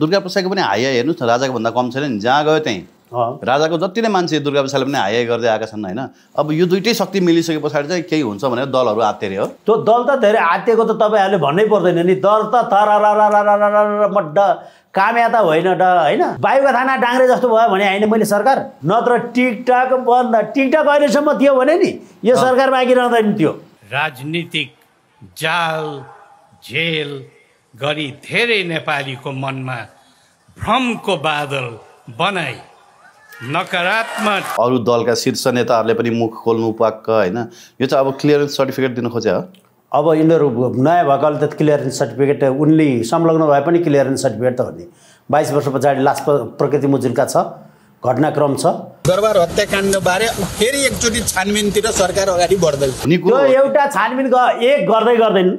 दुर्गा प्रसादको पनि हाइया हेर्नुहोस् न राजाको भन्दा कम छैन नि जहाँ गयो त्यहीँ राजाको जति नै मान्छे दुर्गा प्रसादले पनि हाइया गर्दै आएका छन् होइन अब यो दुइटै शक्ति मिलिसके पछाडि चाहिँ केही हुन्छ भनेर दलहरू आत्तेरे हो त्यो दल त धेरै आत्तेको त तपाईँहरूले भन्नै पर्दैन नि दल त मड्ड कामया त होइन ड होइन थाना डाङ्रे जस्तो भयो भने होइन मैले सरकार नत्र टिकटक बन्द टिकटक अहिलेसम्म थियो भने नि यो सरकार बाँकी रहँदैन थियो राजनीतिक जाल झेल गरी धेरै नेपालीको मनमा भ्रमको बादल बनाए नकारात्मक अरू दलका शीर्ष नेताहरूले पनि मुख खोल्नु पाक्क होइन यो चाहिँ अब क्लियरेन्स सर्टिफिकेट दिन खोजे हो अब यिनीहरू नयाँ भएकोले त क्लियरेन्स सर्टिफिकेट उनले संलग्न भए पनि क्लियरेन्स सर्टिफिकेट त हुने बाइस वर्ष पछाडि लास्ट प्रकृति मुजुलका छ घटनाक्रम छ दरबार हत्याकाण्डबारे फेरि एकचोटि छानबिनतिर सरकार अगाडि बढ्दैन त्यो एउटा छानबिन एक गर्दै गर्दैन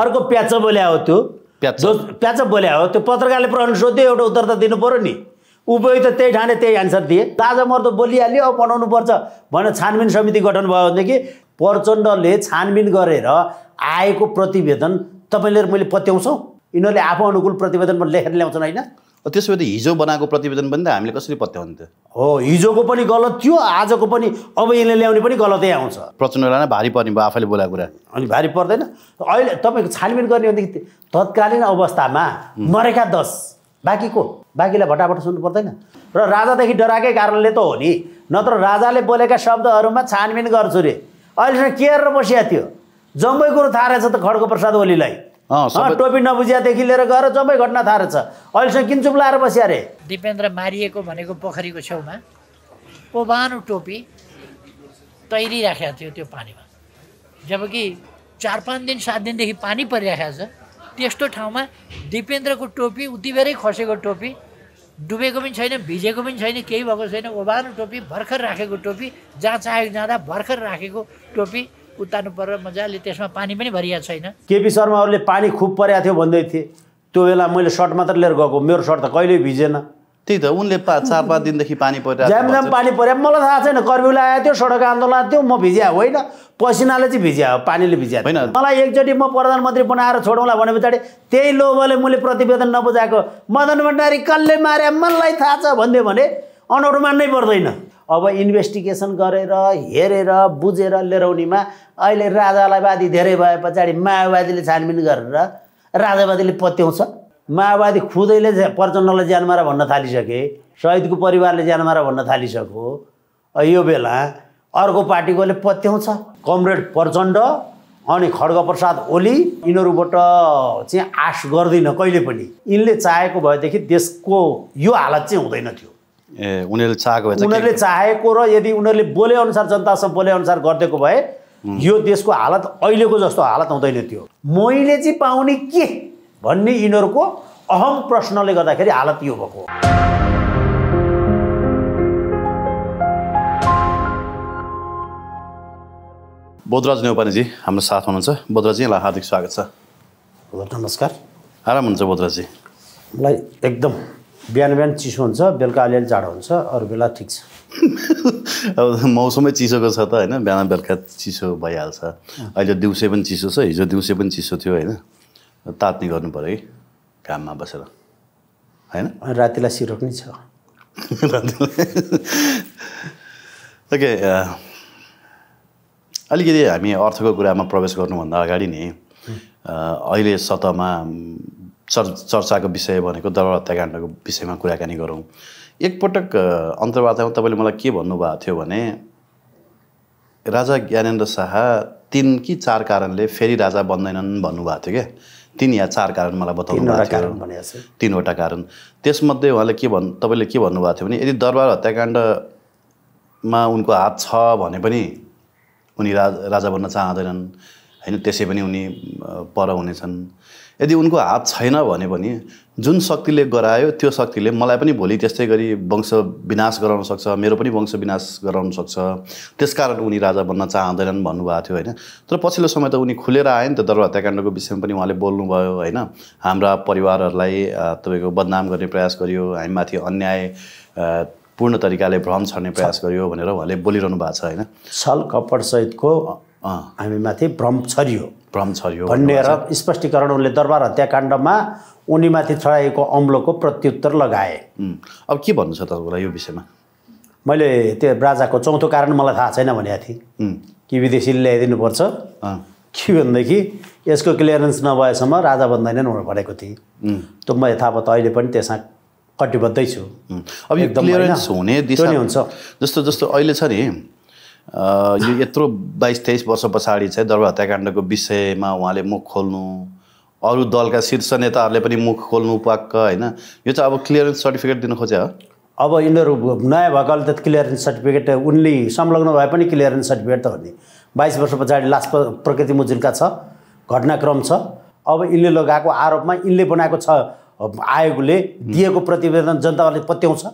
अर्को प्याच बोल्या हो त्यो प्याच प्याच बोल्या हो त्यो पत्रकारले प्रश्न सोध्यो एउटा उत्तर त दिनु पऱ्यो नि उपयोग त त्यही ठाने त्यही एन्सर दिए ताजा मर्दो बोलिहाल्यो अब बनाउनु पर्छ भनेर छानबिन समिति गठन भयो भनेदेखि प्रचण्डले छानबिन गरेर आएको प्रतिवेदन तपाईँले मैले पत्याउँछौँ यिनीहरूले आफू अनुकूल प्रतिवेदनमा लेखेर ल्याउँछन् होइन त्यसो भए त हिजो बनाएको प्रतिवेदन पनि त हामीले कसरी पत्याउने हो हिजोको पनि गलत थियो आजको पनि अब यसले ल्याउने पनि गलतै आउँछ प्रचण्डलाई नै भारी पर्ने भयो आफैले बोलाएको कुरा अनि भारी पर्दैन अहिले तपाईँको छानबिन गर्ने भनेदेखि तत्कालीन अवस्थामा मरेका दस बाँकी को बाँकीलाई भटाभट सुन्नु पर्दैन र राजादेखि डराएकै कारणले त हो नि नत्र राजाले बोलेका शब्दहरूमा छानबिन गर्छु रे अहिलेसम्म केयर बसिया थियो जम्मै कुरो थाहा रहेछ त खड्को प्रसाद ओलीलाई टोपी नबुझियादेखि लिएर गएर जम्मै घटना थाहा रहेछ अहिलेसम्म किनचुप लाएर बस्या अरे दिपेन्द्र मारिएको भनेको पोखरीको छेउमा ओभानो टोपी तैरिराखेको थियो त्यो पानीमा जबकि चार पाँच दिन सात दिनदेखि पानी परिरहेको छ त्यस्तो ठाउँमा दिपेन्द्रको टोपी उतिबेरै खसेको टोपी डुबेको पनि छैन भिजेको पनि छैन केही भएको छैन ओभानो टोपी भर्खर राखेको टोपी जहाँ चाहेको जाँदा भर्खर राखेको टोपी उतार्नु पर्यो मजाले त्यसमा पानी पनि भरिया छैन केपी शर्माहरूले पानी खुब परेको थियो भन्दै थिए त्यो बेला मैले सर्ट मात्र लिएर गएको मेरो सर्ट त कहिल्यै भिजेन त्यही त उनले पा चार पाँच दिनदेखि पानी परेर ज्याम झ्याम पानी पऱ्यो मलाई थाहा छैन कर्मीलाई आएको थियो सडक आन्दोलन थियो म भिज्या होइन पसिनाले चाहिँ भिज्या हो पानीले भिज्या होइन मलाई एकचोटि म प्रधानमन्त्री बनाएर छोडौँला भने पछाडि त्यही लोभले मैले प्रतिवेदन नबुझाएको मदन भण्डारी कसले मारे मलाई थाहा छ भन्दियो भने अनौठो मान्नै पर्दैन अब इन्भेस्टिगेसन गरेर हेरेर बुझेर लिएर आउनेमा अहिले राजालाईवादी धेरै भए पछाडि माओवादीले छानबिन गरेर राजावादीले पत्याउँछ माओवादी खुदैले प्रचण्डलाई ज्यानमारा भन्न थालिसके शहीदको परिवारले ज्यानमारा भन्न थालिसक्यो यो बेला अर्को पार्टीकोले पत्याउँछ कमरेड प्रचण्ड अनि खड्ग प्रसाद ओली यिनीहरूबाट चाहिँ आश गर्दैन कहिले पनि यिनले चाहेको भएदेखि देशको यो हालत चाहिँ हुँदैन थियो ए उनीहरूले चाहेको उनीहरूले चाहेको र यदि उनीहरूले बोलेअनुसार जनतासँग बोलेअनुसार गरिदिएको भए यो देशको हालत अहिलेको जस्तो हालत हुँदैन थियो मैले चाहिँ पाउने के भन्ने यिनीहरूको अहम प्रश्नले गर्दाखेरि हालत यो भएको बोधराज नेपालीजी हाम्रो साथ हुनुहुन्छ बोधराजी यहाँलाई हार्दिक स्वागत छ नमस्कार आराम हुनुहुन्छ बोधराजी मलाई एकदम बिहान बिहान चिसो हुन्छ बेलुका अलिअलि जाडो हुन्छ अरू बेला ठिक छ अब मौसमै चिसोको छ त होइन बिहान बेलुका चिसो भइहाल्छ अहिले दिउँसै पनि चिसो छ हिजो दिउँसै पनि चिसो थियो होइन तात्ने गर्नु पऱ्यो है घाममा बसेर होइन रातिलाई सिरो पनि छ ओके अलिकति हामी अर्थको कुरामा प्रवेश गर्नुभन्दा अगाडि नि अहिले सतहमा चर् चर्चाको विषय भनेको दरबार हत्याकाण्डको विषयमा कुराकानी गरौँ एकपटक अन्तर्वार्तामा तपाईँले मलाई के भन्नुभएको थियो भने राजा ज्ञानेन्द्र शाह तिन कि चार कारणले फेरि राजा बन्दैनन् भन्नुभएको थियो क्या तिन या चार कारण मलाई बताउनु भएको थियो तिनवटा कारण त्यसमध्ये उहाँले के भन् तपाईँले के भन्नुभएको थियो भने यदि दरबार हत्याकाण्डमा उनको हात छ भने पनि उनी राजा बन्न चाहँदैनन् होइन त्यसै पनि उनी पर हुनेछन् यदि उनको हात छैन भने पनि जुन शक्तिले गरायो त्यो शक्तिले मलाई पनि भोलि त्यस्तै गरी वंश विनाश गराउन सक्छ मेरो पनि वंश विनाश गराउन सक्छ त्यसकारण उनी राजा बन्न चाहँदैनन् भन्नुभएको थियो होइन तर पछिल्लो समय त उनी खुलेर आए नि त दर हत्याकाण्डको विषयमा पनि उहाँले बोल्नुभयो होइन हाम्रा परिवारहरूलाई तपाईँको बदनाम गर्ने प्रयास गरियो हामीमाथि अन्याय पूर्ण तरिकाले भ्रम छर्ने प्रयास गरियो भनेर उहाँले बोलिरहनु भएको छ होइन छल कपडसहितको हामीमाथि भ्रम छरियो भ्रम छरियो भन्ने र स्पष्टीकरण उनले दरबार हत्याकाण्डमा उनीमाथि चढाएको अम्लोको प्रत्युत्तर लगाए अब के भन्नु छ तपाईँलाई यो विषयमा मैले त्यो राजाको चौथो कारण मलाई थाहा छैन भनेको थिएँ कि विदेशीले ल्याइदिनुपर्छ के भनेदेखि यसको क्लियरेन्स नभएसम्म राजा भन्दैन भनेको थिएँ त म थाहा अहिले पनि त्यसमा कटिबद्धै छु अब एकदम हुने हुन्छ जस्तो जस्तो अहिले छ नि यो यत्रो बाइस तेइस वर्ष पछाडि चाहिँ दरबार हत्याकाण्डको विषयमा उहाँले मुख खोल्नु अरू दलका शीर्ष नेताहरूले पनि मुख खोल्नु पाक्क होइन यो चाहिँ अब क्लियरेन्स सर्टिफिकेट दिनु खोजे हो अब यिनीहरू नयाँ भएकोले त क्लियरेन्स सर्टिफिकेट उनले संलग्न भए पनि क्लियरेन्स सर्टिफिकेट त हो नि बाइस वर्ष पछाडि लास्ट प्रकृति मुजुरका छ घटनाक्रम छ अब यिनले लगाएको आरोपमा यिनले बनाएको छ आयोगले दिएको प्रतिवेदन जनताहरूले पत्याउँछ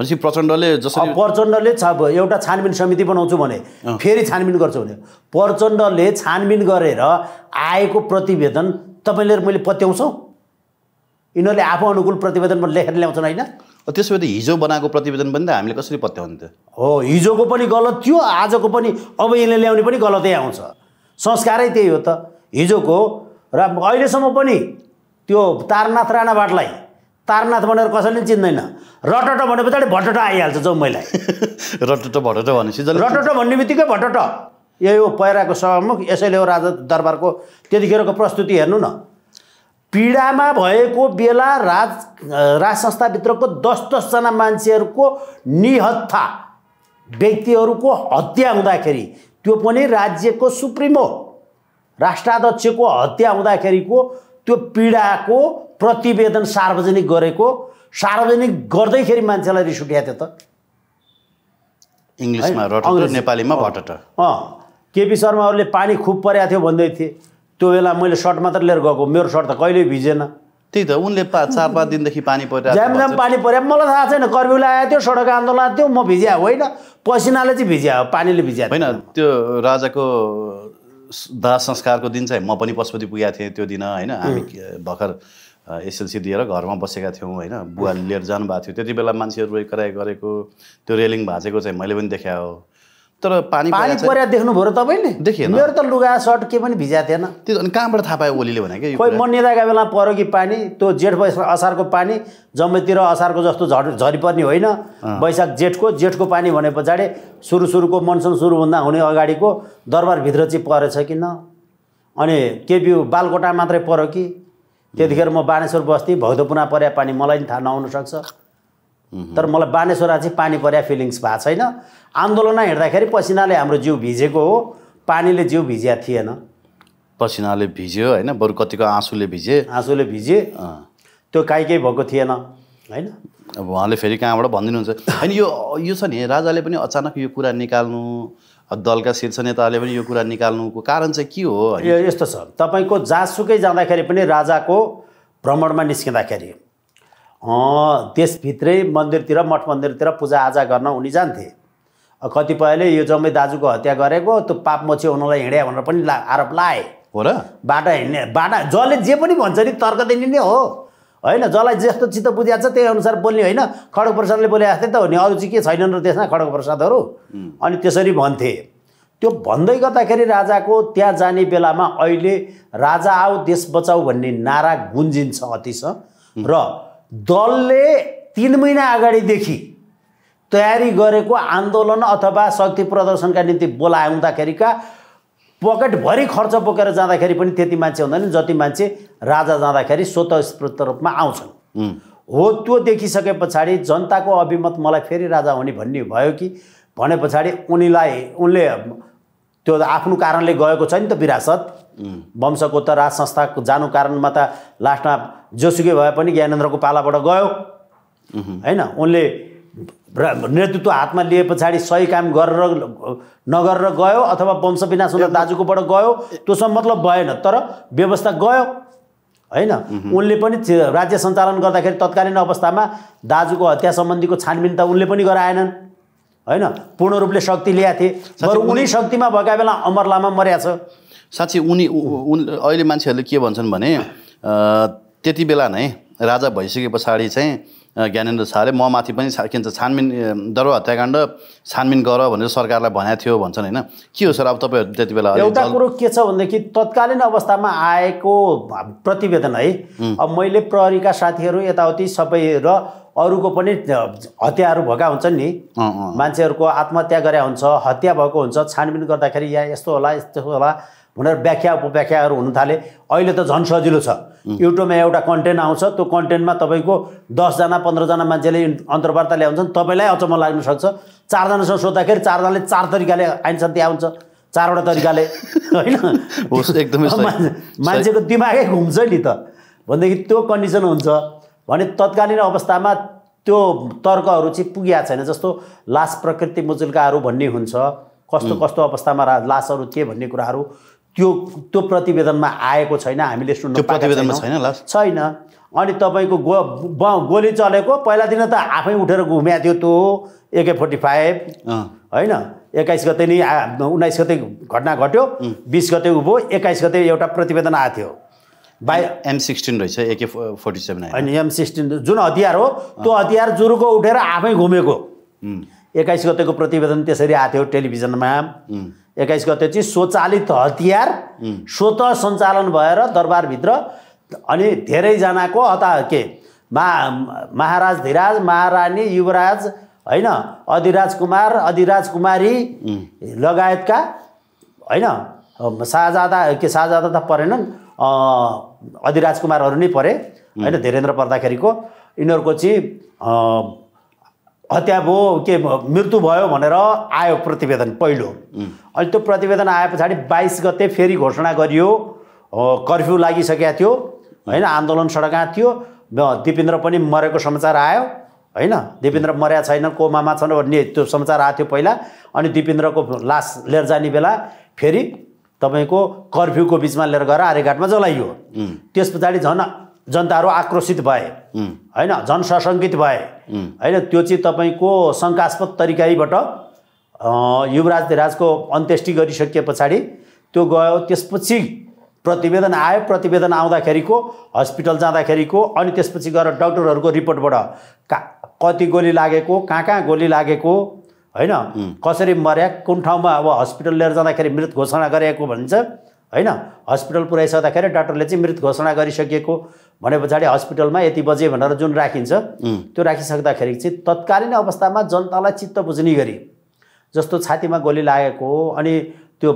भनेपछि प्रचण्डले जसरी प्रचण्डले एउटा छानबिन समिति बनाउँछु भने फेरि छानबिन गर्छु भने प्रचण्डले छानबिन गरेर आएको प्रतिवेदन तपाईँले मैले पत्याउँछौँ यिनीहरूले आफू अनुकूल प्रतिवेदनमा लेखेर ल्याउँछन् होइन त्यसो भए त हिजो बनाएको प्रतिवेदन पनि त हामीले कसरी पत्याउँथ्यो हो हिजोको पनि गलत थियो आजको पनि अब यसले ल्याउने पनि गलतै आउँछ संस्कारै त्यही हो त हिजोको र अहिलेसम्म पनि त्यो तारनाथ राणाबाटलाई तारनाथ भनेर कसैले चिन्दैन रटट भने पछाडि भटट आइहाल्छ जम्मैलाई रटट भटट भनेपछि रटट भन्ने बित्तिकै भटट यही हो पहिराको सभामुख यसैले हो राजा दरबारको त्यतिखेरको प्रस्तुति हेर्नु न पीडामा भएको बेला राज राज संस्थाभित्रको दस दसजना मान्छेहरूको निहत्था व्यक्तिहरूको हत्या हुँदाखेरि त्यो पनि राज्यको सुप्रिमो राष्ट्राध्यक्षको हत्या हुँदाखेरिको त्यो पीडाको प्रतिवेदन सार्वजनिक गरेको सार्वजनिक गर्दैखेरि मान्छेलाई रिस उठ्या थियो त इङ्ग्लिसमा नेपालीमा भटट अँ केपी शर्माहरूले पानी खुब परेको थियो भन्दै थिए त्यो बेला मैले सर्ट मात्र लिएर गएको मेरो सर्ट त कहिल्यै भिजेन त्यही त उनले पा चार पाँच दिनदेखि पानी परेर झ्याम झ्याम पानी पर्यो मलाई थाहा छैन कर्फ्यू आएको थियो सडक आन्दोलन थियो म भिज्या होइन पसिनाले चाहिँ भिज्या हो पानीले भिज्या होइन त्यो राजाको दाह संस्कारको दिन चाहिँ म पनि पशुपति पुगेको थिएँ त्यो दिन होइन हामी भर्खर एसएलसी दिएर घरमा बसेका थियौँ होइन बुवा लिएर जानुभएको थियो त्यति बेला मान्छेहरू कराइ गरेको त्यो रेलिङ भाँचेको चाहिँ मैले पनि देखा हो तर पानी पानी परेर देख्नुभयो र तपाईँले देखेँ मेरो त लुगा सर्ट के पनि भिजाएको थिएन त्यो अनि कहाँबाट थाहा पायो ओलीले भने कि खोइ म निदाका बेला पऱ्यो कि पानी त्यो जेठ बैशाख असारको पानी जम्मैतिर असारको जस्तो झर झरिपर्ने होइन वैशाख जेठको जेठको पानी भने पछाडि सुरु सुरुको मनसुन सुरु सुरुभन्दा हुने अगाडिको दरबारभित्र चाहिँ परेछ कि न अनि केपी बालकोटा मात्रै पऱ्यो कि त्यतिखेर म बानेश्वर बस्थेँ भौधपुना पर्या पानी मलाई पनि थाहा नहुन सक्छ तर मलाई बानेश्वर चाहिँ पानी पर्या फिलिङ्स भएको छैन आन्दोलनमा हेर्दाखेरि पसिनाले हाम्रो जिउ भिजेको हो पानीले जिउ भिज्या थिएन पसिनाले भिज्यो होइन बरु कतिको आँसुले भिजे आँसुले भिजे त्यो काहीँ केही भएको थिएन होइन अब उहाँले फेरि कहाँबाट भनिदिनुहुन्छ होइन यो यो छ नि राजाले पनि अचानक यो कुरा निकाल्नु दलका शीर्ष नेताहरूले पनि यो कुरा निकाल्नुको कारण चाहिँ के हो यस्तो छ तपाईँको जहाँसुकै जाँदाखेरि पनि राजाको भ्रमणमा निस्किँदाखेरि देशभित्रै मन्दिरतिर मठ मन्दिरतिर पूजाआजा गर्न उनी जान्थे कतिपयले यो जम्मै दाजुको हत्या गरेको त्यो पापमोची हुनलाई हिँडे भनेर पनि ला आरोप लाए हो र बाटा हिँड्ने बाटा जसले जे पनि भन्छ नि तर्क दिने नै हो होइन जसलाई जस्तो चित्त बुझिहाल्छ त्यही अनुसार बोल्ने होइन खड्ग प्रसादले बोले थिएँ त हो नि अरू चाहिँ के छैनन् र त्यसमा खड्ग प्रसादहरू अनि त्यसरी भन्थे त्यो भन्दै गर्दाखेरि राजाको त्यहाँ जाने बेलामा अहिले राजा आऊ देश बचाऊ भन्ने नारा गुन्जिन्छ अतिश र दलले तिन महिना अगाडिदेखि तयारी गरेको आन्दोलन अथवा शक्ति प्रदर्शनका निम्ति बोलाउँदाखेरिका पकेटभरि खर्च बोकेर जाँदाखेरि पनि त्यति मान्छे हुँदैन जति मान्छे राजा जाँदाखेरि स्वतस्फूर्त रूपमा आउँछन् हो त्यो देखिसके पछाडि जनताको अभिमत मलाई फेरि राजा हुने भन्ने भयो कि भने पछाडि उनीलाई उनले त्यो आफ्नो कारणले गएको छ नि त विरासत वंशको त राज संस्था जानु कारणमा त लास्टमा जोसुकै भए पनि ज्ञानेन्द्रको पालाबाट गयो होइन उनले नेतृत्व हातमा लिए पछाडि सही काम गरेर नगरेर गयो अथवा वंश विनाश हुँदा दाजुकोबाट गयो त्योसँग मतलब भएन तर व्यवस्था गयो होइन उनले पनि राज्य सञ्चालन गर्दाखेरि तत्कालीन अवस्थामा दाजुको हत्या सम्बन्धीको छानबिन त उनले पनि गराएनन् होइन पूर्ण रूपले शक्ति ल्याएको थिए बरु उनी शक्तिमा भएका बेला अमर लामा मर्या छ साँच्ची उनी उन अहिले मान्छेहरूले के भन्छन् भने त्यति बेला नै राजा भइसके पछाडि चाहिँ ज्ञानेन्द्र शाहले म माथि पनि के भन्छ छानबिन दरो हत्याकाण्ड छानबिन गर भनेर सरकारलाई भनेको थियो भन्छन् होइन के हो सर अब तपाईँहरू त्यति बेला एउटा कुरो के छ भनेदेखि तत्कालीन अवस्थामा आएको प्रतिवेदन है अब मैले प्रहरीका साथीहरू यताउति सबै र अरूको पनि हत्याहरू भएका हुन्छन् नि मान्छेहरूको आत्महत्या गरे हुन्छ हत्या भएको हुन्छ छानबिन गर्दाखेरि यहाँ यस्तो होला यस्तो होला भनेर व्याख्या उपव्याख्याहरू हुन थाले अहिले त झन् सजिलो छ युट्युबमा एउटा कन्टेन्ट आउँछ त्यो कन्टेन्टमा तपाईँको दसजना पन्ध्रजना मान्छेले अन्तर्वार्ता ल्याउँछन् तपाईँलाई अचम्म लाग्न सक्छ चारजनासँग सोद्धाखेरि चारजनाले चार तरिकाले आइन्सर त्यहाँ आउँछ चारवटा तरिकाले होइन एकदमै मान्छेको दिमागै घुम्छ नि त भनेदेखि त्यो कन्डिसन हुन्छ भने तत्कालीन अवस्थामा त्यो तर्कहरू चाहिँ पुगिया छैन जस्तो लास प्रकृति मुजुल्काहरू भन्ने हुन्छ कस्तो कस्तो अवस्थामा रा लासहरू के भन्ने कुराहरू त्यो त्यो प्रतिवेदनमा आएको छैन हामीले सुन्नु प्रतिवेदनमा छैन छैन अनि तपाईँको गो गोली चलेको पहिलातिर त आफै उठेर घुम्या थियो त्यो एके फोर्टी फाइभ होइन एक्काइस गते नै उन्नाइस गते घटना घट्यो बिस गते उभो एक्काइस गते एउटा प्रतिवेदन आएको थियो बाई एम सिक्सटिन रहेछ एके फोर्टी सेभेन होइन एम सिक्सटिन जुन हतियार हो त्यो हतियार जुरुको उठेर आफै घुमेको एक्काइस गतेको प्रतिवेदन त्यसरी आएको थियो टेलिभिजनमा एक्काइस गते चाहिँ स्वचालित हतियार स्वत सञ्चालन भएर दरबारभित्र अनि धेरैजनाको हता के मा महाराज धिराज महारानी युवराज होइन अधिराज कुमार अधिराज कुमारी लगायतका होइन साहजादा के साहजादा त परेनन् अधिराज कुमारहरू नै परे होइन धीरेन्द्र पर्दाखेरिको यिनीहरूको चाहिँ हत्या भयो के मृत्यु भयो भनेर आयो प्रतिवेदन पहिलो अनि त्यो प्रतिवेदन आए पछाडि बाइस गते फेरि घोषणा गरियो कर्फ्यू लागिसकेका थियो होइन आन्दोलन सडकमा थियो दिपेन्द्र पनि मरेको समाचार आयो होइन दिपेन्द्र मर्या छैन कोमामा छन् भन्ने त्यो समाचार आएको थियो पहिला अनि दिपेन्द्रको लास लिएर जाने बेला फेरि तपाईँको कर्फ्यूको बिचमा लिएर गएर आर्यघाटमा जलाइयो त्यस पछाडि झन् जनताहरू आक्रोशित भए होइन जनसशङ्कित भए होइन त्यो चाहिँ तपाईँको शङ्कास्पद तरिकाबाट युवराज धिराजको अन्त्येष्टि गरिसके पछाडि त्यो गयो त्यसपछि प्रतिवेदन आयो प्रतिवेदन आउँदाखेरिको हस्पिटल जाँदाखेरिको अनि त्यसपछि गएर डक्टरहरूको रिपोर्टबाट का कति गोली लागेको कहाँ कहाँ गोली लागेको होइन कसरी मर्या कुन ठाउँमा अब हस्पिटल लिएर जाँदाखेरि मृत घोषणा गरेको भनिन्छ होइन हस्पिटल पुऱ्याइसक्दाखेरि डाक्टरले चाहिँ मृत घोषणा गरिसकेको भने पछाडि हस्पिटलमा यति बजे भनेर जुन राखिन्छ त्यो राखिसक्दाखेरि चाहिँ तत्कालीन अवस्थामा जनतालाई चित्त बुझ्ने गरी जस्तो छातीमा गोली लागेको अनि त्यो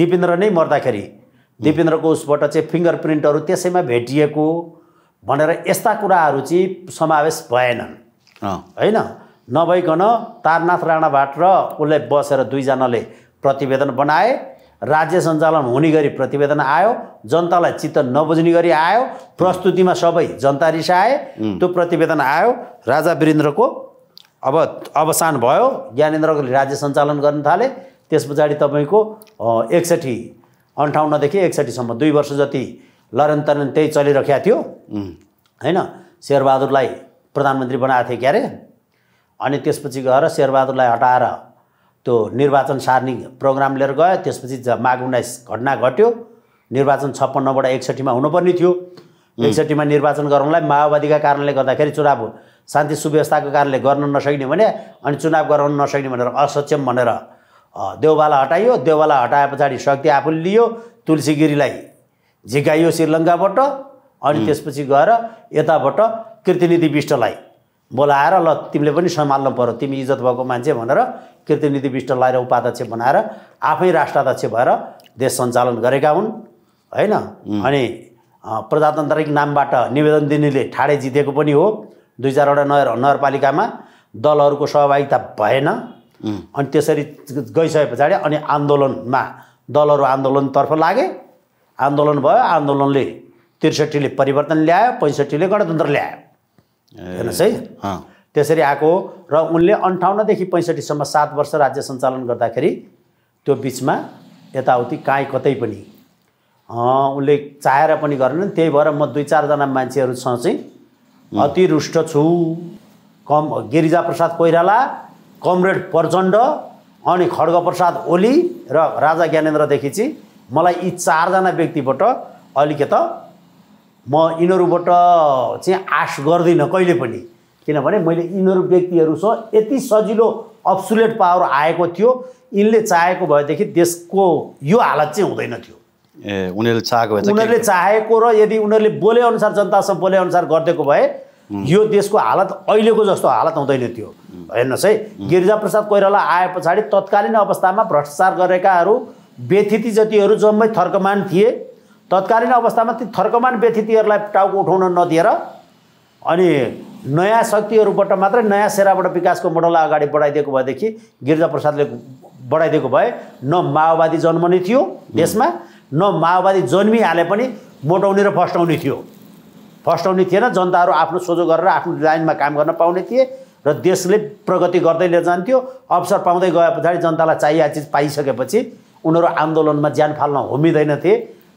दिपेन्द्र नै मर्दाखेरि दिपेन्द्रको उसबाट चाहिँ फिङ्गर प्रिन्टहरू त्यसैमा भेटिएको भनेर यस्ता कुराहरू चाहिँ समावेश भएनन् होइन नभइकन तारनाथ राणाबाट र उसलाई बसेर दुईजनाले प्रतिवेदन बनाए राज्य सञ्चालन हुने गरी प्रतिवेदन आयो जनतालाई चित्त नबुझ्ने गरी आयो प्रस्तुतिमा सबै जनता रिसाए त्यो प्रतिवेदन आयो राजा वीरेन्द्रको अब अवसान भयो ज्ञानेन्द्रले राज्य सञ्चालन गर्न थाले त्यस पछाडि तपाईँको एकसठी अन्ठाउन्नदेखि एकसठीसम्म दुई वर्ष जति लरन तरेन त्यही चलिरहेको थियो होइन शेरबहादुरलाई प्रधानमन्त्री बनाएको थिएँ क्यारे अनि त्यसपछि गएर शेरबहादुरलाई हटाएर त्यो निर्वाचन सार्ने प्रोग्राम लिएर गयो त्यसपछि माघ उन्नाइस घटना घट्यो निर्वाचन छप्पन्नबाट एकसठीमा हुनुपर्ने थियो एकसठीमा निर्वाचन गराउनलाई माओवादीका कारणले गर्दाखेरि चुनाव शान्ति सुव्यवस्थाको कारणले गर्न नसक्ने भने अनि चुनाव गराउन नसक्ने भनेर असक्षम भनेर देउबाला हटाइयो देउबाला हटाए पछाडि शक्ति आफूले लियो तुलसीगिरीलाई झिकाइयो श्रीलङ्काबाट अनि त्यसपछि गएर यताबाट कृतिनिधि विष्टलाई बोलाएर ल तिमीले पनि सम्हाल्नु पऱ्यो तिमी इज्जत भएको मान्छे भनेर कृतिनिधि लाएर उपाध्यक्ष बनाएर आफै राष्ट्राध्यक्ष भएर देश सञ्चालन गरेका हुन् होइन अनि प्रजातान्त्रिक नामबाट निवेदन दिनेले ठाडे जितेको पनि हो दुई चारवटा नगर नगरपालिकामा दलहरूको सहभागिता भएन अनि त्यसरी गइसके पछाडि अनि आन्दोलनमा दलहरू आन्दोलनतर्फ लागे आन्दोलन भयो आन्दोलनले त्रिसठीले परिवर्तन ल्यायो पैँसठीले गणतन्त्र ल्यायो हेर्नुहोस् है त्यसरी आएको हो र उनले अन्ठाउन्नदेखि पैँसठीसम्म सात वर्ष राज्य सञ्चालन गर्दाखेरि त्यो बिचमा यताउति काहीँ कतै पनि उनले चाहेर पनि गरेनन् त्यही भएर म दुई चारजना मान्छेहरूसँग चाहिँ अति रुष्ट छु कम गिरिजा प्रसाद कोइराला कमरेड प्रचण्ड अनि खड्ग प्रसाद ओली र राजा ज्ञानेन्द्रदेखि चाहिँ मलाई यी चारजना व्यक्तिबाट अलिकति म यिनीहरूबाट चाहिँ आश गर्दिनँ कहिले पनि किनभने मैले यिनीहरू व्यक्तिहरूसँग यति सजिलो अप्सुलेट पावर आएको थियो यिनले चाहेको भएदेखि देशको यो हालत चाहिँ हुँदैन थियो ए उनीहरूले चाहेको भए उनीहरूले चाहेको र यदि उनीहरूले बोलेअनुसार जनतासँग बोलेअनुसार गरिदिएको भए यो देशको हालत अहिलेको जस्तो हालत हुँदैन थियो हेर्नुहोस् है गिरिजाप्रसाद कोइराला आए पछाडि तत्कालीन अवस्थामा भ्रष्टाचार गरेकाहरू व्यथिति जतिहरू जम्मै थर्कमान थिए तत्कालीन अवस्थामा ती थर्कमान व्यथितिहरूलाई टाउको उठाउन नदिएर अनि नयाँ शक्तिहरूबाट मात्रै नयाँ सेराबाट विकासको मोडललाई अगाडि बढाइदिएको भएदेखि गिरिजाप्रसादले बढाइदिएको भए न माओवादी जन्मने थियो देशमा न माओवादी जन्मिहाले पनि मोटाउने र फस्टाउने थियो फस्टाउने थिएन जनताहरू आफ्नो सोझो गरेर आफ्नो लाइनमा काम गर्न पाउने थिए र देशले प्रगति गर्दै लिएर जान्थ्यो अवसर पाउँदै गए पछाडि जनतालाई चाहिएको चिज पाइसकेपछि उनीहरू आन्दोलनमा ज्यान फाल्न कारण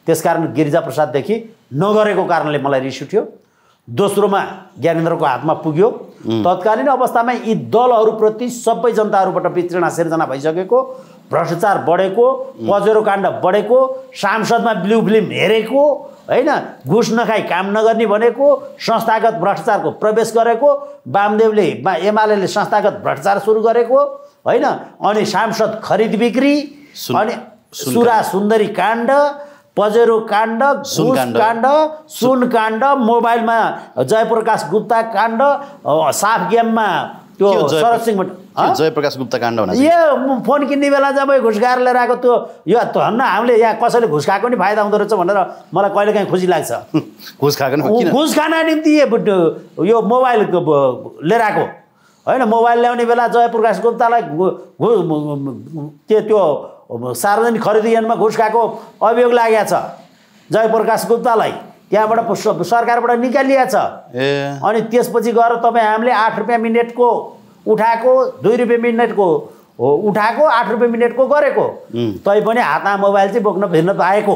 त्यसकारण गिरिजाप्रसाददेखि नगरेको कारणले मलाई रिस उठ्यो दोस्रोमा ज्ञानेन्द्रको हातमा पुग्यो तत्कालीन अवस्थामा यी दलहरूप्रति सबै जनताहरूबाट वितृणा सिर्जना भइसकेको भ्रष्टाचार बढेको पजेरो काण्ड बढेको सांसदमा ब्लु फिल्म हेरेको होइन घुस नखाई काम नगर्ने भनेको संस्थागत भ्रष्टाचारको प्रवेश गरेको वामदेवले एमाले संस्थागत भ्रष्टाचार सुरु गरेको होइन अनि सांसद खरिद बिक्री अनि सुरा सुन्दरी काण्ड पजेरो काण्ड काण्ड सुन काण्ड मोबाइलमा जयप्रकाश गुप्ता काण्ड साफ गेममा त्यो शरद सिंह जयप्रकाश गुप्ता काण्ड यो फोन किन्ने बेला जब घुसकाएर लिएर आएको त्यो यो धन्न हामीले यहाँ कसैले घुस खाएको नि फाइदा हुँदो रहेछ भनेर मलाई कहिले काहीँ खुसी लाग्छ घुस खाएको घुस खाना निम्ति यो मोबाइल लिएर आएको होइन मोबाइल ल्याउने बेला जयप्रकाश गुप्तालाई के त्यो सार्वजनिक खरिद ऐनमा घुस खाएको अभियोग लागेको छ जयप्रकाश गुप्तालाई त्यहाँबाट सरकारबाट निकालिएको छ अनि त्यसपछि गएर तपाईँ हामीले आठ रुपियाँ मिनटको उठाएको दुई रुपियाँ मिनटको हो उठाएको आठ रुपियाँ मिनटको गरेको तैपनि हातमा मोबाइल चाहिँ बोक्न फिर्न पाएको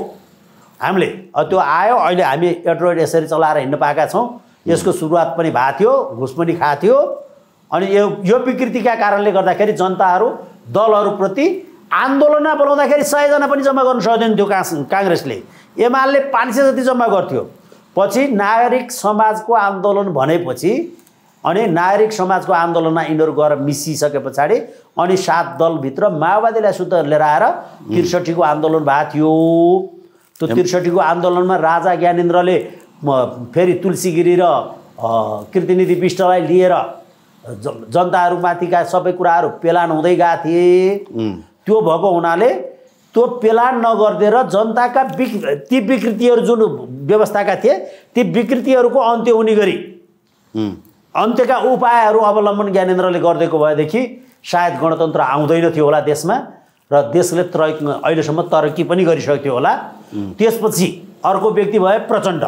हामीले त्यो आयो अहिले हामी एड्रोइड यसरी चलाएर हिँड्न पाएका छौँ यसको सुरुवात पनि भएको थियो घुस पनि खाएको थियो अनि यो यो विकृतिका कारणले गर्दाखेरि जनताहरू दलहरूप्रति आन्दोलनमा बोलाउँदाखेरि सयजना पनि जम्मा गर्नु सक्दैन थियो काङ्ग्रेसले एमाले पाँच सय जति जम्मा गर्थ्यो पछि नागरिक समाजको आन्दोलन भनेपछि अनि नागरिक समाजको आन्दोलनमा यिनीहरू गएर मिसिसके पछाडि अनि सात दलभित्र माओवादीलाई शुद्ध लिएर आएर त्रिसठीको आन्दोलन भएको थियो त्यो त्रिसठीको आन्दोलनमा राजा ज्ञानेन्द्रले फेरि तुलसीगिरी र कृतिनिधि विष्टलाई लिएर जनताहरूमाथिका सबै कुराहरू पेलान हुँदै गएका थिए त्यो भएको हुनाले त्यो पेला नगरिदिएर जनताका विक ती विकृतिहरू जुन व्यवस्थाका थिए ती विकृतिहरूको अन्त्य हुने गरी अन्त्यका उपायहरू अवलम्बन ज्ञानेन्द्रले गरिदिएको भएदेखि सायद गणतन्त्र आउँदैन थियो होला देशमा र देशले तर अहिलेसम्म तरक्की पनि गरिसक्यो होला त्यसपछि अर्को व्यक्ति भए प्रचण्ड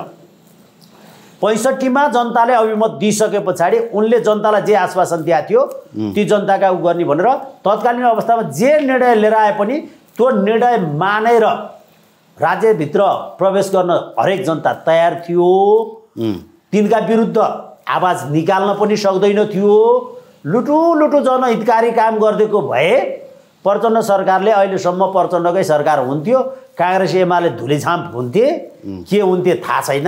पैँसठीमा जनताले अभिमत दिइसके पछाडि उनले जनतालाई जे आश्वासन दिएको थियो ती जनताका ऊ गर्ने भनेर तत्कालीन अवस्थामा जे निर्णय लिएर आए पनि त्यो निर्णय मानेर राज्यभित्र प्रवेश गर्न हरेक जनता तयार थियो तिनका विरुद्ध आवाज निकाल्न पनि सक्दैन थियो लुटु लुटु जनहितकारी काम गरिदिएको भए प्रचण्ड सरकारले अहिलेसम्म प्रचण्डकै सरकार हुन्थ्यो काङ्ग्रेस एमाले धुलिझाम्प हुन्थे के हुन्थे थाहा छैन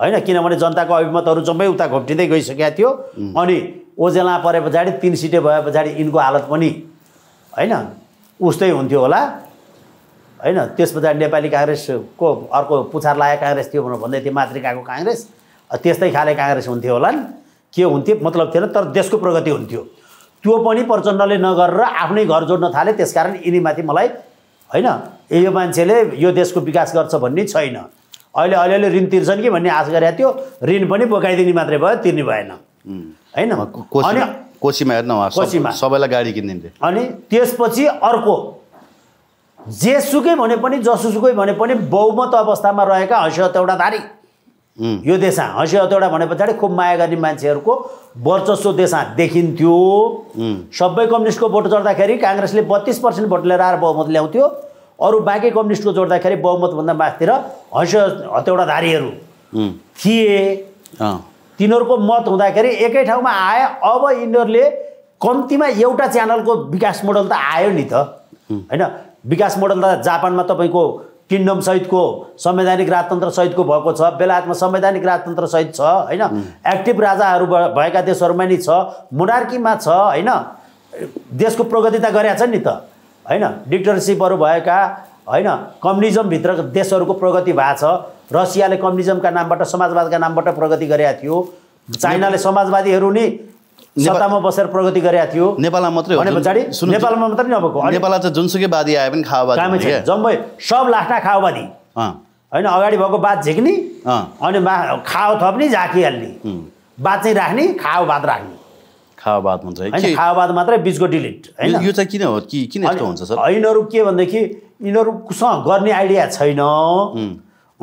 होइन किनभने जनताको अभिमतहरू जम्मै उता घोप्टिँदै गइसकेको थियो अनि ओजेला परे पछाडि तिन सिटे भए पछाडि यिनको हालत पनि होइन उस्तै हुन्थ्यो होला होइन त्यस पछाडि नेपाली काङ्ग्रेसको अर्को पुछार लागेको काङ्ग्रेस थियो भनेर भन्दै थियो मातृकाको काङ्ग्रेस त्यस्तै खाले काङ्ग्रेस हुन्थ्यो होला नि के हुन्थ्यो मतलब थिएन तर देशको प्रगति हुन्थ्यो त्यो पनि प्रचण्डले नगरेर आफ्नै घर जोड्न थाले त्यसकारण यिनीमाथि मलाई होइन यो मान्छेले यो देशको विकास गर्छ भन्ने छैन अहिले अलिअलि ऋण तिर्छन् कि भन्ने आश गरेको थियो ऋण पनि बोकाइदिने मात्रै भयो तिर्ने भएन होइन अनि कोसीमा हेर्न सबैलाई गाडी किनिदिन्थे अनि त्यसपछि अर्को जेसुकै भने पनि जसुसुकै भने पनि बहुमत अवस्थामा रहेका हँसी धारी यो देशा हँसी हतौडा भने पछाडि खुब माया गर्ने मान्छेहरूको वर्चस्व देशा देखिन्थ्यो सबै कम्युनिस्टको भोट चढ्दाखेरि काङ्ग्रेसले बत्तिस पर्सेन्ट भोट लिएर आएर बहुमत ल्याउँथ्यो अरू बाँकी कम्युनिस्टको जोड्दाखेरि बहुमतभन्दा माथितिर हैस हत्याउडाधारीहरू थिए तिनीहरूको मत हुँदाखेरि एकै ठाउँमा आए अब यिनीहरूले कम्तीमा एउटा च्यानलको विकास मोडल त आयो नि त होइन विकास मोडल त जापानमा तपाईँको सहितको संवैधानिक राजतन्त्र सहितको भएको छ बेलायतमा संवैधानिक राजतन्त्र सहित छ होइन एक्टिभ राजाहरू भएका देशहरूमा नि छ मुनार्कीमा छ होइन देशको प्रगति त गरेका छन् नि त होइन डिक्टरसिपहरू भएका होइन कम्युनिजमभित्र देशहरूको प्रगति भएको छ रसियाले कम्युनिजमका नामबाट समाजवादका नामबाट प्रगति गरेका थियो चाइनाले समाजवादीहरू नि सत्तामा बसेर प्रगति गरेका थियो नेपालमा मात्रै भने पछाडि नेपालमा मात्रै नभएको नेपालमा त जुनसुकै वादी आए पनि खाओवादी जम्मै सब लाटा खाओवादी होइन अगाडि भएको बात झिक्ने अनि खाओ थप्ने झाकिहाल्ने बात चाहिँ राख्ने खाओ भात राख्ने खावाबाद हुन्छ होइन मात्रै बिचको डिलिट होइन यो चाहिँ किन हो कि किन यस्तो हुन्छ सर यिनीहरू के भनेदेखि यिनीहरूसँग गर्ने आइडिया छैन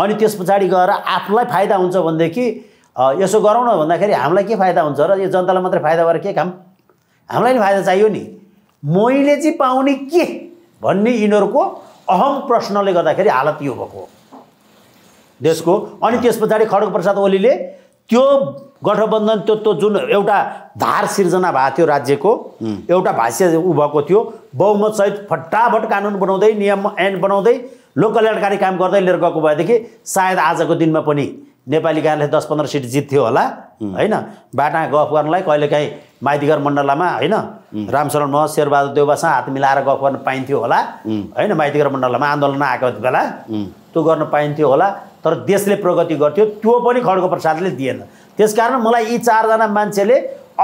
अनि त्यस पछाडि गएर आफूलाई फाइदा हुन्छ भनेदेखि यसो गरौँ न भन्दाखेरि हामीलाई के फाइदा हुन्छ र यो जनतालाई मात्रै फाइदा भएर के काम हामीलाई नि फाइदा चाहियो नि मैले चाहिँ पाउने के भन्ने यिनीहरूको अहम प्रश्नले गर्दाखेरि हालत यो भएको देशको अनि त्यस पछाडि खड्ग प्रसाद ओलीले त्यो गठबन्धन त्यो त्यो जुन एउटा धार सिर्जना भएको थियो राज्यको एउटा भाष्य ऊ भएको थियो बहुमतसहित फटाफट कानुन बनाउँदै नियम ऐन बनाउँदै लोक कल्याणकारी काम गर्दै लिएर गएको भएदेखि सायद आजको दिनमा पनि नेपाली कारणले दस पन्ध्र सिट जित्थ्यो होला होइन बाटा गफ गर्नलाई कहिलेकाहीँ माइतीघर मण्डलामा होइन रामशरण महस शेरबहादुर देवबासँग हात मिलाएर गफ गर्न पाइन्थ्यो होला होइन माइतीघर मण्डलामा आन्दोलन आएको बेला त्यो गर्न पाइन्थ्यो होला तर देशले प्रगति गर्थ्यो त्यो पनि खड्ग प्रसादले दिएन त्यसकारण मलाई यी चारजना मान्छेले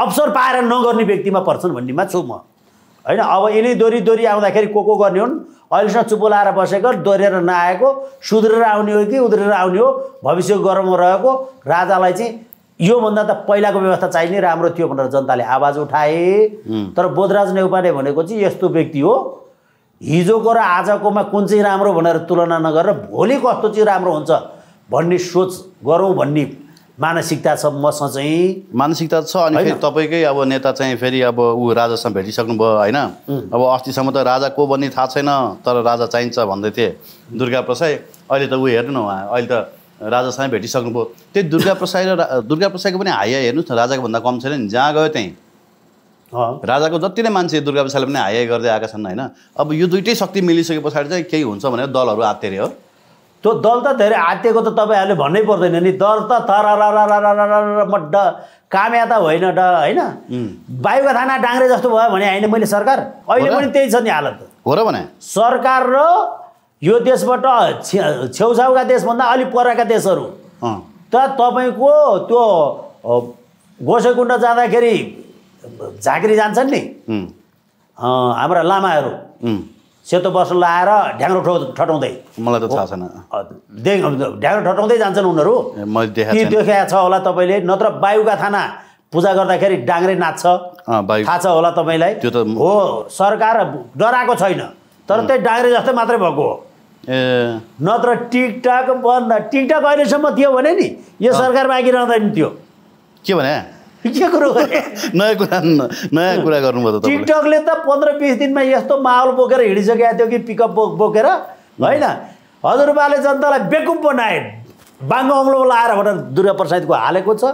अवसर पाएर नगर्ने व्यक्तिमा पर्छन् भन्नेमा छु म होइन अब यिनै दोरी दोरी आउँदाखेरि को को गर्ने हुन् अहिलेसम्म चुपो लाएर बसेको दोहोरेर नआएको सुध्रेर आउने हो कि उध्रेर आउने हो भविष्यको गरममा रहेको राजालाई चाहिँ योभन्दा त पहिलाको व्यवस्था चाहिने राम्रो थियो भनेर जनताले आवाज उठाए तर बोधराज नेउपाले भनेको चाहिँ यस्तो व्यक्ति हो हिजोको र आजकोमा कुन चाहिँ राम्रो भनेर तुलना नगरेर भोलि कस्तो चाहिँ राम्रो हुन्छ भन्ने सोच गरौँ भन्ने मानसिकता छ मसँग चाहिँ मानसिकता छ अनि फेरि तपाईँकै अब नेता चाहिँ फेरि अब ऊ राजासँग भेटिसक्नुभयो होइन अब अस्तिसम्म त राजा को भन्ने थाहा छैन तर राजा चाहिन्छ भन्दै थिए दुर्गा प्रसाई अहिले त ऊ हेर्नु न उहाँ अहिले त राजासँग भेटिसक्नुभयो त्यही दुर्गा प्रसाई र दुर्गा प्रसाईको पनि हाइया हेर्नुहोस् न राजाको भन्दा कम छैन नि जहाँ गयो त्यहीँ राजाको जति नै मान्छे दुर्गा विशालले पनि हाई गर्दै आएका छन् होइन अब यो दुइटै शक्ति मिलिसके पछाडि चाहिँ केही हुन्छ भनेर दलहरू आत्तेरे हो त्यो दल त धेरै आत्तिएको त तपाईँहरूले भन्नै पर्दैन नि दल त काम या त होइन ड होइन बायुका थाना डाङ्रे जस्तो भयो भने होइन मैले सरकार अहिले पनि त्यही छ नि हालत हो र भने सरकार र यो देशबाट छेउछाउका देशभन्दा अलिक परका देशहरू त तपाईँको त्यो गोसेकुण्ड जाँदाखेरि झाँक्री जान्छन् नि हाम्रा लामाहरू सेतो बस्नु लाएर ढ्याङ्ग्रो ठो ठटाउँदै मलाई त थाहा छैन ढ्याङ्ग्रो ठटाउँदै जान्छन् उनीहरू के देखाएको छ होला तपाईँले नत्र वायुका थाना पूजा गर्दाखेरि डाङ्ग्रे नाच्छ थाहा छ होला तपाईँलाई त्यो त हो सरकार डराएको छैन तर त्यही डाङ्ग्रे जस्तै मात्रै भएको हो ए नत्र टिकटक बन्द टिकटक अहिलेसम्म थियो भने नि यो सरकार बाँकी रहँदैन थियो के भने के कुरो नयाँ कुरा नयाँ कुरा गर्नुभयो टिकटकले त पन्ध्र बिस दिनमा यस्तो माहौल बोकेर हिँडिसकेको थियो कि पिकअप बो बोकेर होइन हजुरबाले जनतालाई बेकुप बनाए बाङ्गो अङ्लो लाएर भनेर दुर्गा प्रसादको हालेको छ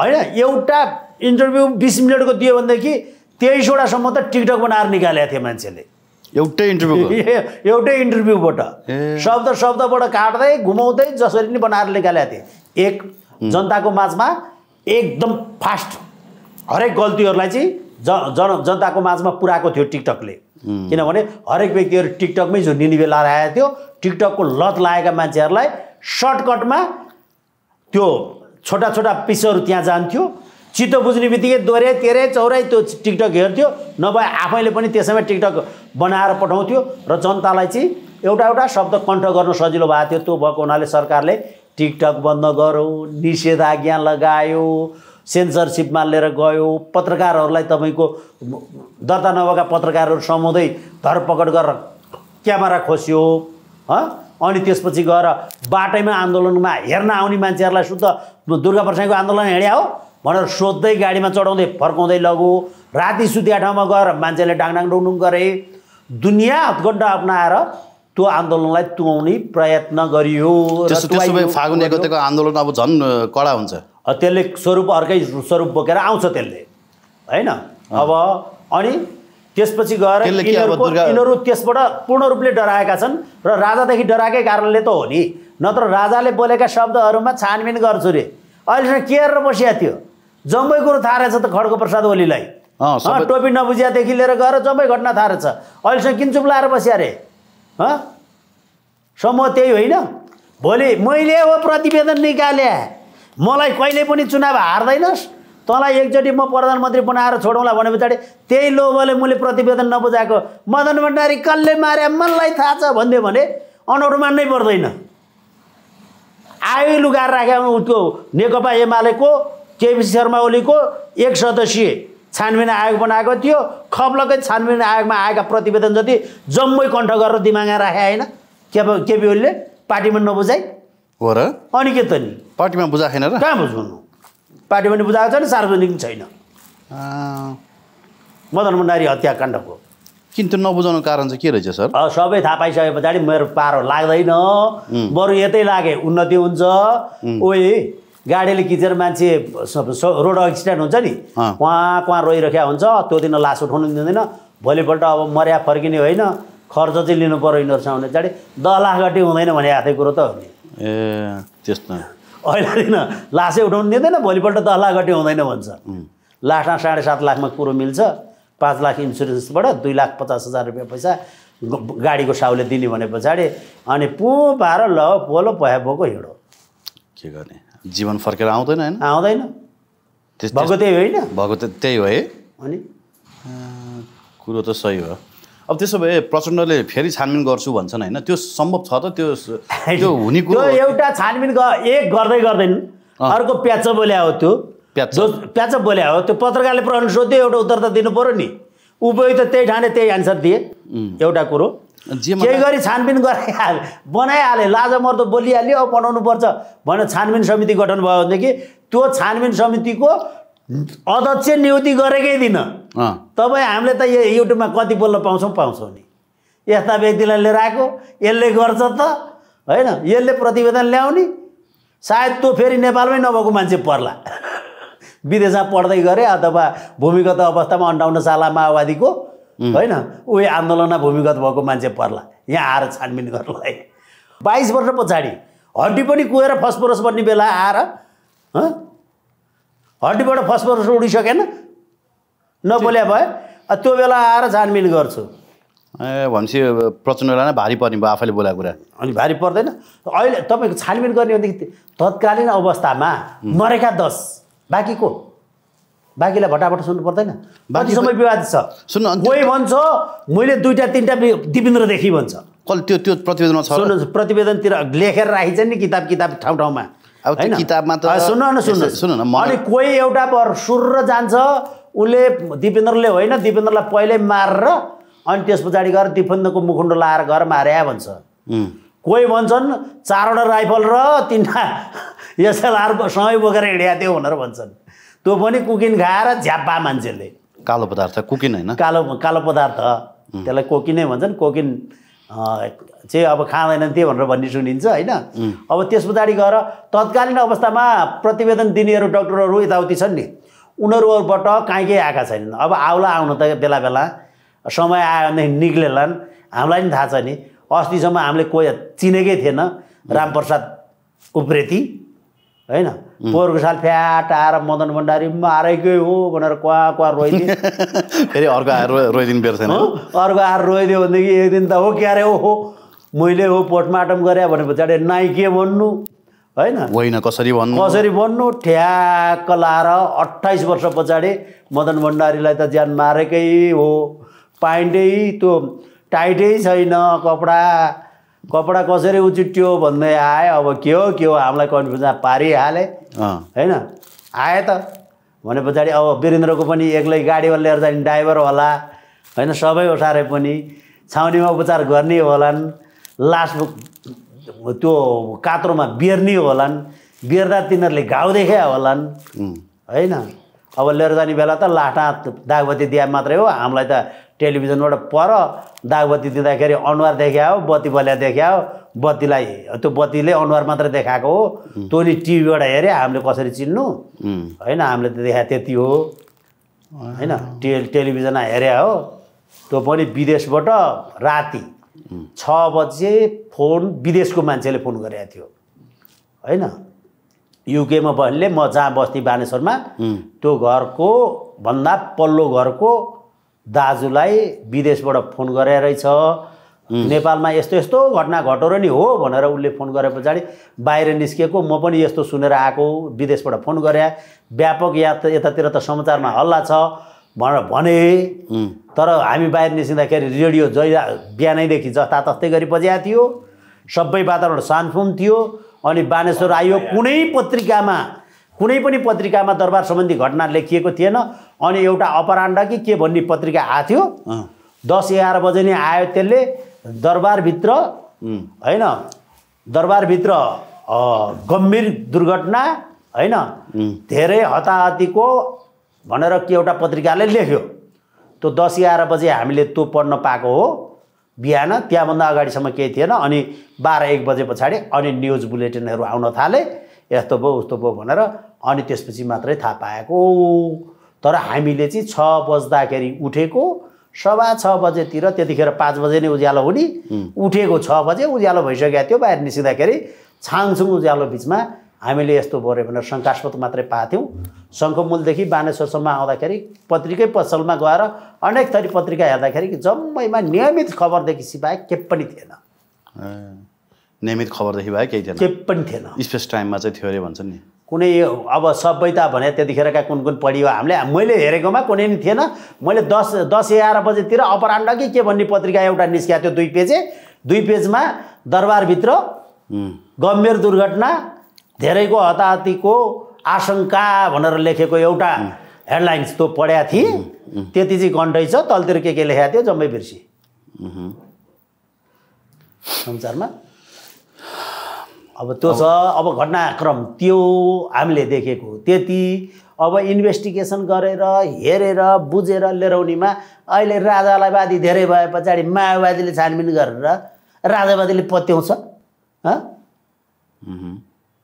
होइन एउटा इन्टरभ्यू बिस मिनटको दियो भनेदेखि तेइसवटासम्म त टिकटक बनाएर निकालेको थियो मान्छेले एउटै इन्टरभ्यू एउटै इन्टरभ्यूबाट शब्द शब्दबाट काट्दै घुमाउँदै जसरी नै बनाएर निकालेको थिएँ एक जनताको माझमा एकदम फास्ट हरेक गल्तीहरूलाई चाहिँ ज जन जनताको माझमा पुऱ्याएको थियो टिकटकले किनभने हरेक व्यक्तिहरू टिकटकमै झुन्डिने बेला आएको थियो टिकटकको लत लागेका मान्छेहरूलाई सर्टकटमा त्यो छोटा छोटा पिसहरू त्यहाँ जान्थ्यो चित्त बुझ्ने बित्तिकै दोहोऱ्याइ तेह्रै चौरै त्यो टिकटक हेर्थ्यो नभए आफैले पनि त्यसैमा टिकटक बनाएर पठाउँथ्यो र जनतालाई चाहिँ एउटा एउटा शब्द कण्ठ गर्न सजिलो भएको थियो त्यो भएको हुनाले सरकारले टिकटक बन्द गरौँ निषेधाज्ञा लगायो सेन्सरसिपमा लिएर गयो पत्रकारहरूलाई तपाईँको दर्ता नभएका पत्रकारहरू समाउँदै धरपकड गरेर क्यामेरा खोस्यो अनि त्यसपछि गएर बाटैमा आन्दोलनमा हेर्न आउने मान्छेहरूलाई शुद्ध दुर्गा प्रसाईको आन्दोलन हिँड्या हो भनेर सोद्धै गाडीमा चढाउँदै फर्काउँदै लगो राति सुतिया ठाउँमा गएर मान्छेले डाङडाङ डुङडुङ गरे दुनियाँ हतगण्ड अप्नाएर त्यो आन्दोलनलाई तुवाउने प्रयत्न गरियो फागुन एकतेको आन्दोलन अब झन् कडा हुन्छ त्यसले स्वरूप अर्कै स्वरूप बोकेर आउँछ त्यसले होइन अब अनि त्यसपछि गएर यिनीहरू त्यसबाट पूर्ण रूपले डराएका छन् र राजादेखि डराएकै कारणले त हो नि नत्र राजाले बोलेका शब्दहरूमा छानबिन गर्छु रे अहिलेसम्म के गरेर बसिया थियो जम्मै कुरो थाहा रहेछ त खड्को प्रसाद ओलीलाई टोपी नबुझियादेखि लिएर गएर जम्मै घटना थाहा रहेछ अहिलेसम्म किन लाएर बसिया रे समूह त्यही होइन भोलि मैले हो प्रतिवेदन निकाले मलाई कहिले पनि चुनाव हार्दैनस् तँलाई एकचोटि म प्रधानमन्त्री बनाएर छोडौँला भने पछाडि त्यही लोभले मैले प्रतिवेदन नबुझाएको मदन भण्डारी कसले मारे मनलाई थाहा छ भनिदियो भने अनौठो मान्नै पर्दैन आयो लुगाएर राख्यो उसको नेकपा एमालेको केपी शर्मा ओलीको एक सदस्यीय छानबिन आयोग बनाएको थियो खप्लकै छानबिन आयोगमा आएका प्रतिवेदन जति जम्मै कण्ठ गरेर दिमागमा राखे होइन के केपी ओलीले पार्टीमा नबुझाइ हो र अनि के त नि पार्टीमा बुझाएन र कहाँ बुझाउनु पार्टीमा नि बुझाएको छैन सार्वजनिक छैन मदन भण्डारी हत्याकाण्डको किन त्यो नबुझाउनु कारण चाहिँ के रहेछ सर सबै थाहा पाइसके पछाडि मेरो पारो लाग्दैन बरु यतै लागे उन्नति हुन्छ ओए गाडीले किचेर मान्छे रोड एक्सिडेन्ट हुन्छ नि कहाँ कहाँ रोइरहेको हुन्छ त्यो दिन लास उठाउनु दिँदैन भोलिपल्ट अब मर्या फर्किने होइन खर्च चाहिँ लिनु पऱ्यो यिनीहरूसँग भने पछाडि दस लाख गटी हुँदैन भने आएको कुरो त नि ए त्यस्तो अहिले होइन लासै उठाउनु दिँदैन भोलिपल्ट दस लाख गटी हुँदैन भन्छ लास्टमा साढे सात लाखमा कुरो मिल्छ पाँच लाख इन्सुरेन्सबाट दुई लाख पचास हजार रुपियाँ पैसा गाडीको साउले दिने भने पछाडि अनि पो भार ल पोलो भए भएको हिँडो के गर्ने जीवन फर्केर आउँदैन होइन आउँदैन भएको त्यही होइन भएको त त्यही हो है अनि कुरो त सही हो अब त्यसो भए प्रचण्डले फेरि छानबिन गर्छु भन्छन् होइन त्यो सम्भव छ त त्यो त्यो हुने कुरो एउटा छानबिन एक गर्दै गर्दैन अर्को प्याचो बोल्या हो त्यो प्याच प्याच बोल्या हो त्यो पत्रकारले प्रश्न सोध्यो एउटा उत्तर त दिनु पऱ्यो नि उपयोग त त्यही ठाने त्यही एन्सर दिए एउटा कुरो केही गरी छानबिन गराइ बनाइहालेँ मर्दो बोलिहाल्यो अब बनाउनु पर्छ भनेर छानबिन समिति गठन भयो भनेदेखि त्यो छानबिन समितिको अध्यक्ष नियुक्ति गरेकै दिन तपाईँ हामीले त यो युट्युबमा कति बोल्न पाउँछौँ पाउँछौँ नि यस्ता व्यक्तिलाई लिएर आएको यसले गर्छ त होइन यसले प्रतिवेदन ल्याउने सायद त्यो फेरि नेपालमै नभएको मान्छे पर्ला विदेशमा पढ्दै गरे अथवा भूमिगत अवस्थामा अन्ठाउन्न साला माओवादीको होइन ऊ आन्दोलनमा भूमिगत भएको मान्छे पर्ला यहाँ आएर छानबिन है बाइस वर्ष पछाडि हड्डी पनि कुहेर फस्फोरस बन्ने बेला आएर हड्डीबाट फस्फोरस उडिसकेन नबोल्या भए त्यो बेला आएर छानबिन गर्छु ए भनेपछि प्रचण्डलाई नै भारी पर्ने भयो आफैले बोलाएको कुरा अनि भारी पर्दैन अहिले तपाईँको छानबिन गर्ने भनेदेखि तत्कालीन अवस्थामा मरेका दस बाँकी को बाँकीलाई भटाभट सुन्नु पर्दैन बाँकी समय विवादित छ सुन्नु कोही भन्छ मैले दुईवटा तिनवटा दिपेन्द्रदेखि भन्छ कसले त्यो त्यो प्रतिवेदनमा छ सुन्नुहोस् प्रतिवेदनतिर लेखेर राखिन्छ नि किताब किताब ठाउँ ठाउँमा अब किताबमा त सुन्नु न सुन्नु सुन्नु न अनि कोही एउटा सुर जान्छ उसले दिपेन्द्रले होइन दिपेन्द्रलाई पहिल्यै मारेर अनि त्यस पछाडि गएर दिपेन्द्रको मुखुन्डो लाएर गएर मार्या भन्छ कोही भन्छन् चारवटा राइफल र तिनवटा एसएलआर सँगै बोकेर हिँडेका थियो भनेर भन्छन् त्यो पनि कुकिन खाएर झ्याप्पा मान्छेले कालो पदार्थ कुकिन होइन कालो कालो पदार्थ त्यसलाई कोकिनै भन्छन् कोकिन चाहिँ अब खाँदैनन् त्यही भनेर भन्ने सुनिन्छ होइन अब त्यस पछाडि गएर तत्कालीन अवस्थामा प्रतिवेदन दिनेहरू डक्टरहरू यताउति छन् नि उनीहरूबाट कहीँ केही आएका छैनन् अब आउला आउनु त बेला बेला समय आयो भनेदेखि निक्लेलान् हामीलाई पनि थाहा छ नि अस्तिसम्म हामीले कोही चिनेकै थिएन रामप्रसाद उप्रेती होइन पोहोरको साल फ्याट आएर मदन भण्डारी पनि आएकै हो भनेर कुवा कुवा रोइदियो फेरि अर्को आएर रोइदिनु हो अर्को आएर रोइदियो भनेदेखि एक दिन त हो क्यारे हो मैले हो पोस्टमार्टम गरे भने पछाडि नाइ के भन्नु होइन होइन कसरी भन्नु कसरी भन्नु ठ्याक्क लाएर अट्ठाइस वर्ष पछाडि मदन भण्डारीलाई त ज्यान मारेकै हो पाइन्टै त्यो टाइटै छैन कपडा कपडा कसरी उचिट्यो भन्दै आयो अब के हो के हो हामीलाई कन्फ्युजन पारिहाले होइन आए त भने पछाडि अब वीरेन्द्रको पनि एक्लै गाडीमा लिएर जाने ड्राइभर होला होइन सबै उठाएर पनि छाउनीमा उपचार गर्ने होलान् लास्ट त्यो कात्रोमा बेर्ने होलान् बेर्दा तिनीहरूले घाउ देखे होलान् होइन अब लिएर जाने बेला त लाटा दागबत्ती दिए मात्रै हो हामीलाई त टेलिभिजनबाट पर दागबत्ती दिँदाखेरि अनुहार हो बत्ती बलिया हो बत्तीलाई त्यो बत्तीले अनुहार मात्र देखाएको हो त्यो टिभीबाट हेऱ्यो हामीले कसरी चिन्नु होइन हामीले त देखाएको त्यति हो होइन टे टेलिभिजनमा हेरे हो त्यो पनि विदेशबाट राति छ बजे फोन विदेशको मान्छेले फोन गरेको थियो होइन युकेमा बस्ने म जहाँ बस्थेँ बानेश्वरमा त्यो घरको भन्दा पल्लो घरको दाजुलाई विदेशबाट फोन गरे रहेछ नेपालमा यस्तो यस्तो घटना र नि हो भनेर उसले फोन गरे पछाडि बाहिर निस्किएको म पनि यस्तो सुनेर आएको विदेशबाट फोन गरे व्यापक या त यतातिर त समाचारमा हल्ला छ भनेर भने तर हामी बाहिर निस्किँदाखेरि रेडियो जहिला बिहानैदेखि जस्तातस्तै गरी बज्या थियो सबै वातावरण सानफुम थियो अनि बानेश्वर आयो कुनै पत्रिकामा कुनै पनि पत्रिकामा दरबार सम्बन्धी घटना लेखिएको थिएन अनि एउटा अपराण्ड कि के भन्ने पत्रिका आएको थियो दस एघार बजे नै आयो त्यसले दरबारभित्र होइन दरबारभित्र गम्भीर दुर्घटना होइन धेरै हताहतीको भनेर के एउटा पत्रिकाले लेख्यो त्यो दस एघार बजे हामीले त्यो पढ्न पाएको हो बिहान त्यहाँभन्दा अगाडिसम्म केही थिएन अनि बाह्र एक बजे पछाडि अनि न्युज बुलेटिनहरू आउन थाले यस्तो भयो उस्तो भयो भनेर अनि त्यसपछि मात्रै थाहा पाएको तर हामीले चाहिँ छ बज्दाखेरि उठेको सभा छ बजेतिर त्यतिखेर पाँच बजे नै उज्यालो हुने उठेको छ बजे उज्यालो भइसकेको थियो बाहिर निस्किँदाखेरि छाङछुङ उज्यालो बिचमा हामीले यस्तो बोऱ्यो भनेर शङ्कास्पद मात्रै पाएको थियौँ शङ्खमूलदेखि बानेश्वरसम्म आउँदाखेरि पत्रिकै पसलमा गएर अनेक थरी पत्रिका हेर्दाखेरि जम्मैमा नियमित खबरदेखि सिपाए के पनि थिएन नियमित खबरदेखि भए केही थिएन के पनि थिएन स्पेस टाइममा चाहिँ थियो अरे भन्छन् नि कुनै अब सभ्यता भने त्यतिखेरका कुन कुन पढियो हामीले मैले हेरेकोमा कुनै पनि थिएन मैले दस दस एघार बजेतिर अपराह कि के भन्ने पत्रिका एउटा निस्किएको थियो दुई पेजे दुई पेजमा दरबारभित्र गम्भीर दुर्घटना धेरैको हताहतीको आशङ्का भनेर लेखेको एउटा हेडलाइन्स त्यो पढ्या थिएँ त्यति चाहिँ गन्डै छ तलतिर के के लेखाएको थियो जम्मै बिर्सी संसारमा अब त्यो छ अब घटनाक्रम त्यो हामीले देखेको त्यति अब इन्भेस्टिगेसन गरेर हेरेर बुझेर ल्याउने अहिले राजालाई वादी धेरै भए पछाडि माओवादीले छानबिन गरेर राजावादीले पत्याउँछ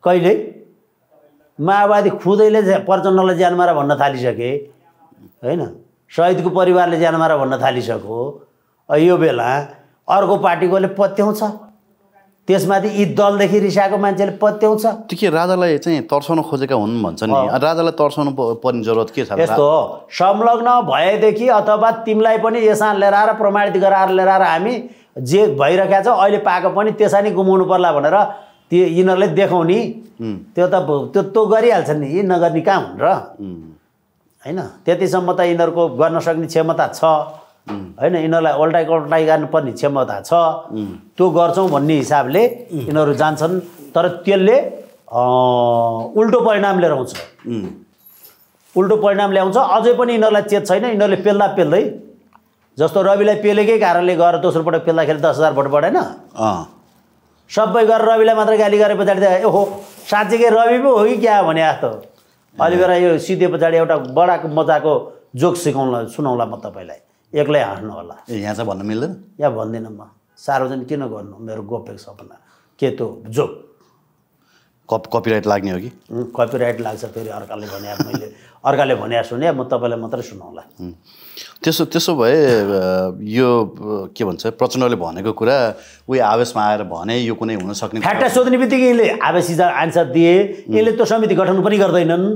कहिले माओवादी खुदैले प्रचण्डलाई ज्यान मारा भन्न थालिसके होइन सहिदको परिवारले ज्यान मारा भन्न थालिसक्यो यो बेला अर्को पार्टीकोले पत्याउँछ त्यसमाथि यी दलदेखि रिसाएको मान्छेले पत्याउँछ त्यो के राजालाई चाहिँ तर्साउन खोजेका हुन् भन्छ नि राजालाई तर्साउनु पर्ने जरुरत के छ यस्तो हो संलग्न भएदेखि अथवा तिमीलाई पनि यसमा आएर प्रमाणित गराएर लिएर आएर हामी जे भइरहेका छ अहिले पाएको पनि त्यसरी नै गुमाउनु पर्ला भनेर त्यो यिनीहरूले देखाउने त्यो त त्यो तो गरिहाल्छ नि यी नगर्ने कहाँ हुन् र होइन त्यतिसम्म त यिनीहरूको गर्न सक्ने क्षमता छ होइन यिनीहरूलाई अल्टाइ अल्टाइ गर्नुपर्ने क्षमता छ त्यो गर्छौँ भन्ने हिसाबले यिनीहरू जान्छन् तर त्यसले उल्टो परिणाम लिएर आउँछ उल्टो परिणाम ल्याउँछ अझै पनि यिनीहरूलाई चेत छैन यिनीहरूले पेल्दा पेल्दै जस्तो रविलाई पेलेकै कारणले गएर दोस्रो पेल्दाखेरि दस हजार भोट बढेन सबै गरेर रविलाई मात्र गाली गरे पछाडि त हो साँच्चीकै रवि पो हो कि क्या भने जस्तो अलिक यो सिधे पछाडि एउटा बडाको मजाको जोक सिकाउनलाई सुनाउँला म तपाईँलाई एक्लै हाँस्नु होला यहाँ चाहिँ भन्न मिल्दैन यहाँ भन्दिनँ म सार्वजनिक किन गर्नु मेरो गोप्य सपना के त्यो जो कप कपिराइट लाग्ने हो कि कपिराइट लाग्छ फेरि अर्काले भने मैले अर्काले भने सुने म तपाईँलाई मात्रै सुनाउँला त्यसो त्यसो भए यो के भन्छ प्रचण्डले भनेको कुरा उयो आवेशमा आएर भने यो कुनै हुन सक्ने फ्याक्टा सोध्ने बित्तिकै यसले आवेशी आन्सर दिए यसले त्यो समिति गठन पनि गर्दैनन्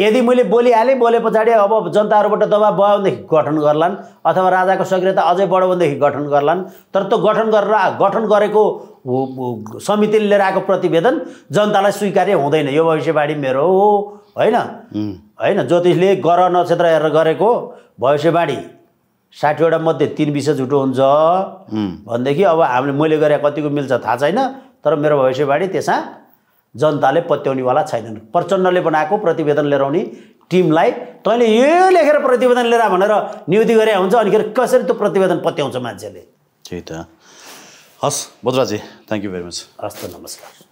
यदि मैले बोलिहालेँ बोले पछाडि अब जनताहरूबाट दबाब भयो भनेदेखि गठन गर्लान् अथवा राजाको सक्रियता अझै बढो भनेदेखि गठन गर्लान् तर त्यो गठन गरेर गठन गरेको समितिले लिएर आएको प्रतिवेदन जनतालाई स्वीकार्य हुँदैन यो भविष्यवाणी मेरो हो होइन होइन ज्योतिषले ग्रह नक्षत्र हेरेर गरेको भविष्यवाणी साठीवटा मध्ये तिन विषय झुटो हुन्छ भनेदेखि अब हामीले मैले गरे कतिको मिल्छ थाहा छैन तर मेरो भविष्यवाणी त्यसमा जनताले पत्याउनेवाला छैनन् प्रचण्डले बनाएको प्रतिवेदन लिएर आउने टिमलाई तैँले यो लेखेर प्रतिवेदन लिएर भनेर नियुक्ति गरे हुन्छ अनिखेरि कसरी त्यो प्रतिवेदन पत्याउँछ मान्छेले त्यही त हस् Bodhraj ji thank you very much हस् त नमस्कार